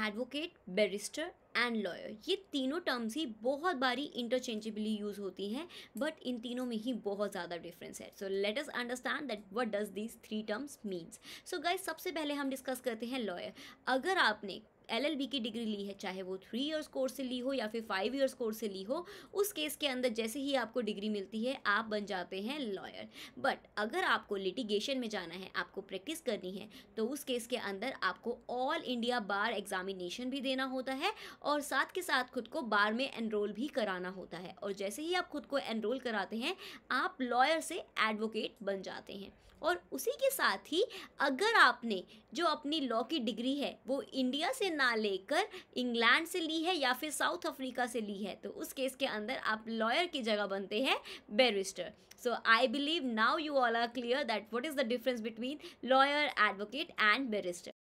advocate barrister and lawyer ये तीनों terms ही बहुत बारी इंटरचेंजेबली यूज़ होती हैं बट इन तीनों में ही बहुत ज़्यादा डिफरेंस है so let us understand that what does these three terms means so guys सबसे पहले हम डिस्कस करते हैं लॉयर अगर आपने एलएलबी की डिग्री ली है चाहे वो थ्री ईयर्स कोर्स से ली हो या फिर फाइव ईयर्स कोर्स से ली हो उस केस के अंदर जैसे ही आपको डिग्री मिलती है आप बन जाते हैं लॉयर बट अगर आपको लिटिगेशन में जाना है आपको प्रैक्टिस करनी है तो उस केस के अंदर आपको ऑल इंडिया बार एग्जामिनेशन भी देना होता है और साथ के साथ खुद को बार में एनरोल भी कराना होता है और जैसे ही आप खुद को एनरोल कराते हैं आप लॉयर से एडवोकेट बन जाते हैं और उसी के साथ ही अगर आपने जो अपनी लॉ की डिग्री है वो इंडिया से ना लेकर इंग्लैंड से ली है या फिर साउथ अफ्रीका से ली है तो उस केस के अंदर आप लॉयर की जगह बनते हैं barrister so I believe now you all are clear that what is the difference between lawyer advocate and barrister